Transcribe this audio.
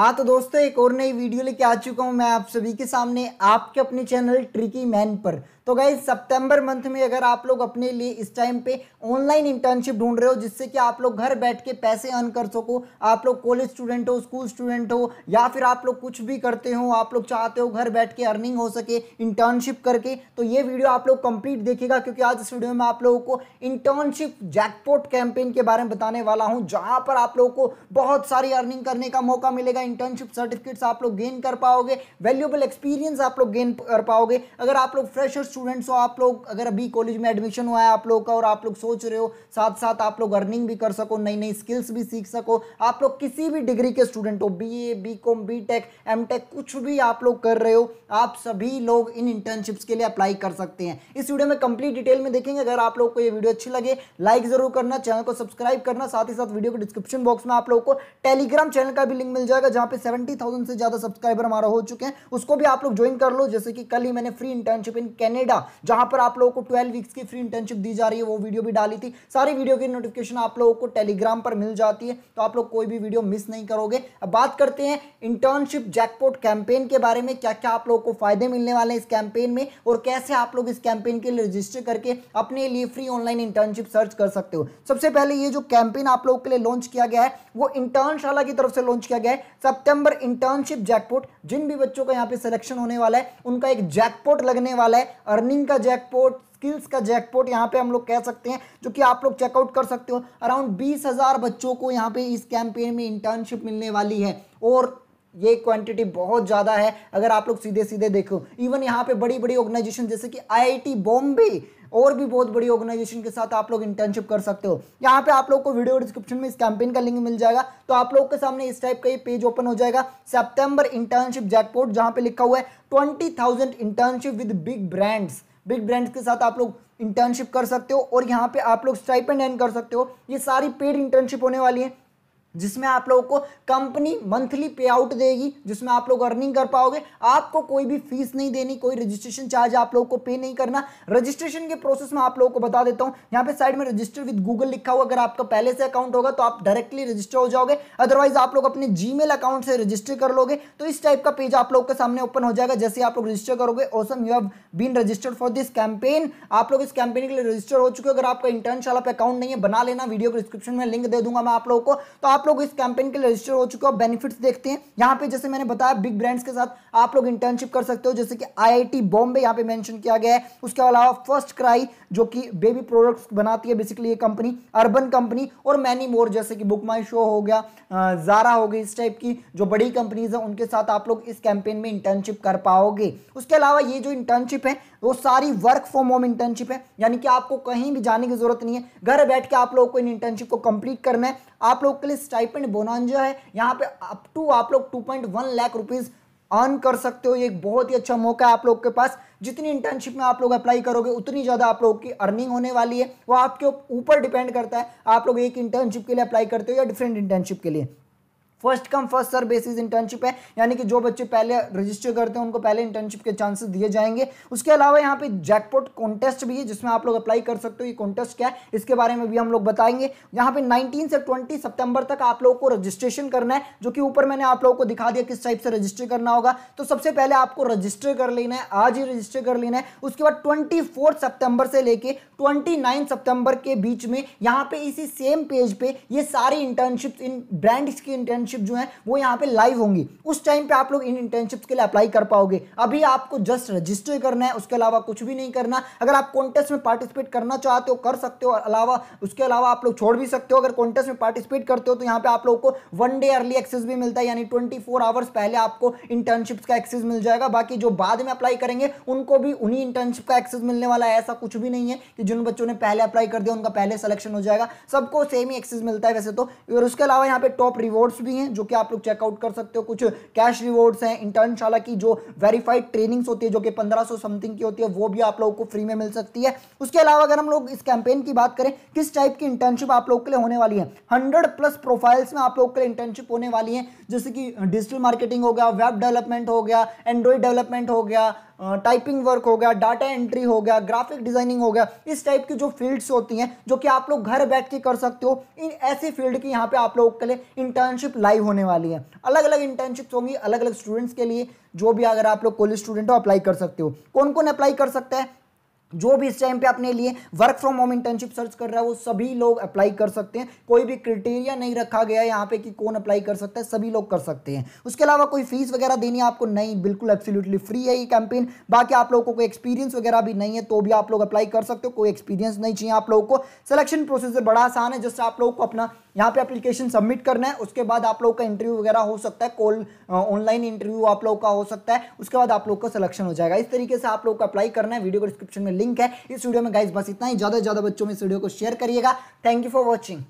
हाँ तो दोस्तों एक और नई वीडियो लेके आ चुका हूँ मैं आप सभी के सामने आपके अपने चैनल ट्रिकी मैन पर तो गाइज सितंबर मंथ में अगर आप लोग अपने लिए इस टाइम पे ऑनलाइन इंटर्नशिप ढूंढ रहे हो जिससे कि आप लोग घर बैठ के पैसे अर्न कर सको आप लोग कॉलेज स्टूडेंट हो स्कूल स्टूडेंट हो या फिर आप लोग कुछ भी करते हो आप लोग चाहते हो घर बैठ के अर्निंग हो सके इंटर्नशिप करके तो ये वीडियो आप लोग कंप्लीट देखेगा क्योंकि आज इस वीडियो में आप लोगों को इंटर्नशिप जैकपोर्ट कैंपेन के बारे में बताने वाला हूँ जहाँ पर आप लोगों को बहुत सारी अर्निंग करने का मौका मिलेगा इंटर्नशिप सर्टिफिकेट्स आप लोग गेन कर पाओगे वैल्यूबल एक्सपीरियंस आप लोग गेन कर पाओगे अगर आप लोग फ्रेशर स्टूडेंट्स हो आप लोग अगर अभी कॉलेज में एडमिशन हुआ है आप लोग का और आप लोग सोच रहे हो साथ साथ आप लोग अर्निंग भी कर सको नई नई स्किल्स भी सीख सको आप लोग किसी भी डिग्री के स्टूडेंट हो B A B com B tech M tech कुछ भी आप लोग कर रहे हो आप सभी लोग इन इंटर्नशिप्स के लिए अप्लाई कर सकते हैं इस वीडियो में कंप्लीट डिटेल में देखेंगे अगर आप लोग को ये वीडियो अच्छी लगे लाइक जरूर करना चैनल को सब्सक्राइब करना साथ ही साथ वीडियो के डिस्क्रिप्शन बॉक्स में आप लोग को टेलीग्राम चैनल का भी लिंक मिल जाएगा जहाँ पे सेवेंटी से ज़्यादा सब्सक्राइबर हमारा हो चुके हैं उसको भी आप लोग ज्वाइन कर लो जैसे कि कल ही मैंने free internship in Canada Canada जहां पर आप लोगों को ट्वेल्व वीक्स की फ्री इंटर्नशिप दी जा रही है वो वीडियो भी डाली थी सारी वीडियो की नोटिफिकेशन आप लोगों को टेलीग्राम पर मिल जाती है तो आप लोग कोई भी वीडियो मिस नहीं करोगे अब बात करते हैं इंटर्नशिप जैकपोर्ट कैंपेन के बारे में क्या क्या आप लोगों को फायदे मिलने वाले हैं इस कैंपेन में और कैसे आप लोग इस कैंपेन के लिए रजिस्टर करके अपने लिए फ्री ऑनलाइन इंटर्नशिप सर्च कर सकते हो सबसे पहले ये जो कैंपेन आप लोगों के लिए लॉन्च किया गया है वो इंटर्नशाला की तरफ से लॉन्च किया गया है सितंबर इंटर्नशिप जैकपॉट जिन भी बच्चों का यहाँ पे सिलेक्शन होने वाला है उनका एक जैकपॉट लगने वाला है अर्निंग का जैकपोट स्किल्स का जैकपोट यहाँ पे हम लोग कह सकते हैं जो कि आप लोग चेकआउट कर सकते हो अराउंड बीस हज़ार बच्चों को यहाँ पे इस कैंपेन में इंटर्नशिप मिलने वाली है और ये क्वांटिटी बहुत ज़्यादा है अगर आप लोग सीधे सीधे देखो इवन यहाँ पे बड़ी बड़ी ऑर्गेनाइजेशन जैसे कि आईआईटी बॉम्बे और भी बहुत बड़ी ऑर्गेनाइजेशन के साथ आप लोग इंटर्नशिप कर सकते हो यहाँ पे आप लोग को वीडियो डिस्क्रिप्शन में इस कैंपेन का लिंक मिल जाएगा तो आप लोग के सामने इस टाइप का ये पेज ओपन हो जाएगा सेप्टेम्बर इंटर्नशिप जैकपोर्ट जहाँ पे लिखा हुआ है twenty thousand internship with big brands big brands के साथ आप लोग इंटर्नशिप कर सकते हो और यहाँ पे आप लोग स्टाइपेंड एन कर सकते हो ये सारी पेड इंटर्नशिप होने वाली है जिसमें आप लोगों को कंपनी मंथली पे आउट देगी जिसमें आप लोग अर्निंग कर पाओगे आपको कोई भी फीस नहीं देनी कोई रजिस्ट्रेशन चार्ज आप लोगों को पे नहीं करना रजिस्ट्रेशन के प्रोसेस में आप लोगों को बता देता हूं यहां पे साइड में रजिस्टर विद गूगल लिखा हुआ अगर आपका पहले से अकाउंट होगा तो आप डायरेक्टली रजिस्टर हो जाओगे अदरवाइज आप लोग अपने जी अकाउंट से रजिस्टर कर लोगे तो इस टाइप का पेज आप लोग के सामने ओपन हो जाएगा जैसे आप लोग रजिस्टर करोगे awesome you have been registered for this campaign आप लोग इस कैंपेन के लिए रजिस्टर हो चुके अगर आपका इंटर्नशाला अकाउंट नहीं है बना लेना वीडियो को डिस्क्रिप्शन में लिंक दे दूंगा मैं आप लोगों को तो आप आप लोग इस कैंपेन के लिए रजिस्टर हो चुके हो बेनिफिट्स देखते हैं यहाँ पे जैसे मैंने बताया बिग ब्रांड्स के साथ आप लोग इंटर्नशिप कर सकते हो जैसे कि आईआईटी बॉम्बे यहाँ पे मेंशन किया गया है उसके अलावा फर्स्ट क्राई जो कि बेबी प्रोडक्ट्स बनाती है बेसिकली ये कंपनी अर्बन कंपनी और मैनी मोर जैसे कि बुक माई शो हो गया जारा हो गई इस टाइप की जो बड़ी कंपनीज है उनके साथ आप लोग इस कैंपेन में इंटर्नशिप कर पाओगे उसके अलावा ये जो इंटर्नशिप है वो सारी वर्क फ्रॉम होम इंटर्नशिप है यानी कि आपको कहीं भी जाने की जरूरत नहीं है घर बैठ के आप लोगों को इन इंटर्नशिप को कंप्लीट करना है आप लोग के लिए स्टाइपेंड बोनांजा है यहाँ पे अप टू आप लोग 2.1 लाख रुपीज़ अर्न कर सकते हो ये एक बहुत ही अच्छा मौका है आप लोग के पास जितनी इंटर्नशिप में आप लोग अप्लाई करोगे उतनी ज़्यादा आप लोग की अर्निंग होने वाली है वो आपके ऊपर डिपेंड करता है आप लोग एक इंटर्नशिप के लिए अप्लाई करते हो या डिफरेंट इंटर्नशिप के लिए first come first serve basis internship है यानी कि जो बच्चे पहले रजिस्टर करते हैं उनको पहले इंटर्नशिप के चांसेस दिए जाएंगे उसके अलावा यहाँ पे जैकपॉट कॉन्टेस्ट भी है जिसमें आप लोग अप्लाई कर सकते हो ये कॉन्टेस्ट क्या है इसके बारे में भी हम लोग बताएंगे यहाँ पे 19 से 20 सितंबर तक आप लोगों को रजिस्ट्रेशन करना है जो कि ऊपर मैंने आप लोगों को दिखा दिया किस टाइप से रजिस्टर करना होगा तो सबसे पहले आपको रजिस्टर कर लेना है आज ही रजिस्टर कर लेना है उसके बाद ट्वेंटी सितंबर से लेके ट्वेंटी सितंबर के बीच में यहाँ पे इसी सेम पेज पे ये सारी इंटर्नशिप इन ब्रांड्स की इंटर्नशिप इंटर्नशिप जो है वो यहाँ पे लाइव होंगी उस टाइम पे आप लोग इन इंटर्नशिप के लिए अप्लाई कर पाओगे अभी आपको जस्ट रजिस्टर करना है उसके अलावा कुछ भी नहीं करना अगर आप कॉन्टेस्ट में पार्टिसिपेट करना चाहते हो कर सकते हो अलावा उसके अलावा आप लोग छोड़ भी सकते हो अगर कॉन्टेस्ट में पार्टिसिपेट करते हो तो यहाँ पे आप लोग को वन डे अर्ली एक्सेस भी मिलता है यानी ट्वेंटी आवर्स पहले आपको इंटर्नशिप का एक्सेस मिल जाएगा बाकी जो बाद में अप्लाई करेंगे उनको भी उन्हीं इंटर्नशिप का एक्सेस मिलने वाला है ऐसा कुछ भी नहीं है कि जिन बच्चों ने पहले अप्लाई कर दिया उनका पहले सिलेक्शन हो जाएगा सबको सेम ही एक्सेस मिलता है वैसे तो और उसके अलावा यहाँ पे टॉप रिवॉर्ड्स भी हैं जो कि आप लोग चेकआउट कर सकते हो कुछ कैश रिवॉर्ड्स हैं इंटर्नशाला की जो वेरीफाइड ट्रेनिंग्स होती है जो कि 1500 समथिंग की होती है वो भी आप लोगों को फ्री में मिल सकती है उसके अलावा अगर हम लोग इस कैंपेन की बात करें किस टाइप की इंटर्नशिप आप लोग के लिए होने वाली है हंड्रेड प्लस प्रोफाइल्स में आप लोग के लिए इंटर्नशिप होने वाली है जैसे कि डिजिटल मार्केटिंग हो गया वेब डेवलपमेंट हो गया एंड्रॉइड डेवलपमेंट हो गया टाइपिंग वर्क हो गया डाटा एंट्री हो गया ग्राफिक डिजाइनिंग हो गया इस टाइप की जो फील्ड्स होती हैं जो कि आप लोग घर बैठ के कर सकते हो इन ऐसी फील्ड की यहाँ पे आप लोग के लिए इंटर्नशिप लाइव अप्लाई होने वाली हैं अलग अलग इंटर्नशिप्स होंगी अलग अलग स्टूडेंट्स के लिए जो भी अगर आप लोग कॉलेज स्टूडेंट हो अप्लाई कर सकते हो कौन कौन अप्लाई कर सकता है जो भी इस टाइम पे अपने लिए work from home internship search कर रहा है वो सभी लोग अप्लाई कर सकते हैं कोई भी क्रिटेरिया नहीं रखा गया है यहाँ पे कि कौन अप्लाई कर सकता है सभी लोग कर सकते हैं उसके अलावा कोई फीस वगैरह देनी आपको नहीं बिल्कुल एब्सोल्युटली फ्री है ये कैंपेन बाकी आप लोगों को कोई एक्सपीरियंस वगैरह भी नहीं है तो भी आप लोग अप्लाई कर सकते हो कोई एक्सपीरियंस नहीं चाहिए आप लोगों को सिलेक्शन प्रोसीजर बड़ा आसान है जस्ट आप लोगों को अपना यहाँ पे एप्लीकेशन सबमिट करना है उसके बाद आप लोग का इंटरव्यू वगैरह हो सकता है कॉल ऑनलाइन इंटरव्यू आप लोगों का हो सकता है उसके बाद आप लोग का सिलेक्शन हो जाएगा इस तरीके से आप लोग को अप्लाई करना है वीडियो को डिस्क्रिप्शन में लिंक है इस वीडियो में गाइज बस इतना ही ज़्यादा से ज़्यादा बच्चों में इस वीडियो को शेयर करिएगा थैंक यू फॉर वॉचिंग